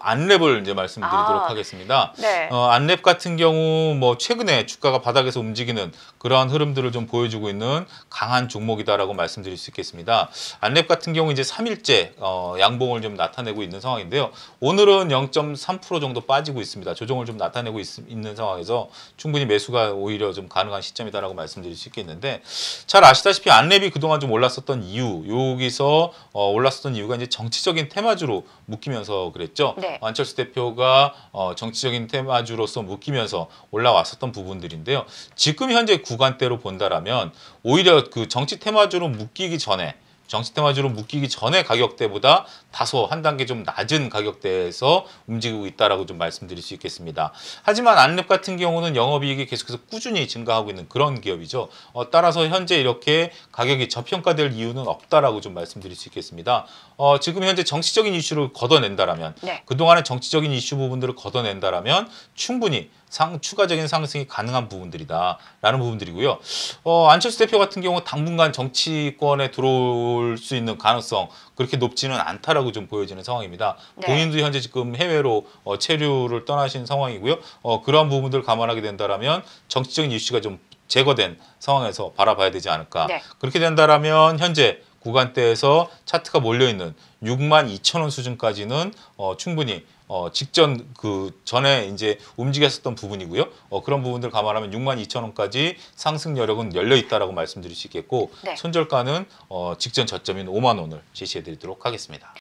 안랩을 이제 말씀드리도록 아, 하겠습니다. 네. 어, 안랩 같은 경우 뭐 최근에 주가가 바닥에서 움직이는 그러한 흐름들을 좀 보여주고 있는 강한 종목이다라고 말씀드릴 수 있겠습니다. 안랩 같은 경우 이제 3일째 어, 양봉을 좀 나타내고 있는 상황인데요. 오늘은 0.3% 정도 빠지고 있습니다. 조정을 좀 나타내고 있, 는 상황에서 충분히 매수가 오히려 좀 가능한 시점이다라고 말씀드릴 수 있겠는데 잘 아시다시피 안랩이 그동안 좀 올랐었던 이유 여기서 어, 올랐었던 이유가 이제 정치적인 테마주로 묶이면서 그랬죠. 네. 네. 안철수 대표가 어, 정치적인 테마주로서 묶이면서 올라왔었던 부분들인데요. 지금 현재 구간대로 본다라면 오히려 그 정치 테마주로 묶이기 전에 정치테마주로 묶이기 전에 가격대보다 다소 한 단계 좀 낮은 가격대에서 움직이고 있다라고 좀 말씀드릴 수 있겠습니다. 하지만 안랩 같은 경우는 영업이익이 계속해서 꾸준히 증가하고 있는 그런 기업이죠. 어, 따라서 현재 이렇게 가격이 저평가될 이유는 없다라고 좀 말씀드릴 수 있겠습니다. 어, 지금 현재 정치적인 이슈를 걷어낸다라면 네. 그동안의 정치적인 이슈 부분들을 걷어낸다라면 충분히 상 추가적인 상승이 가능한 부분들이다라는 부분들이고요. 어, 안철수 대표 같은 경우 당분간 정치권에 들어올 수 있는 가능성 그렇게 높지는 않다라고 좀 보여지는 상황입니다. 네. 본인도 현재 지금 해외로 어, 체류를 떠나신 상황이고요. 어, 그러한 부분들 감안하게 된다라면 정치적인 이슈가 좀 제거된 상황에서 바라봐야 되지 않을까. 네. 그렇게 된다라면 현재 구간대에서 차트가 몰려있는 6만 2천 원 수준까지는 어, 충분히 어, 직전 그 전에 이제 움직였었던 부분이고요. 어, 그런 부분들 감안하면 6만 2천 원까지 상승 여력은 열려 있다라고 말씀드릴 수 있겠고 네. 손절가는 어, 직전 저점인 5만 원을 제시해드리도록 하겠습니다.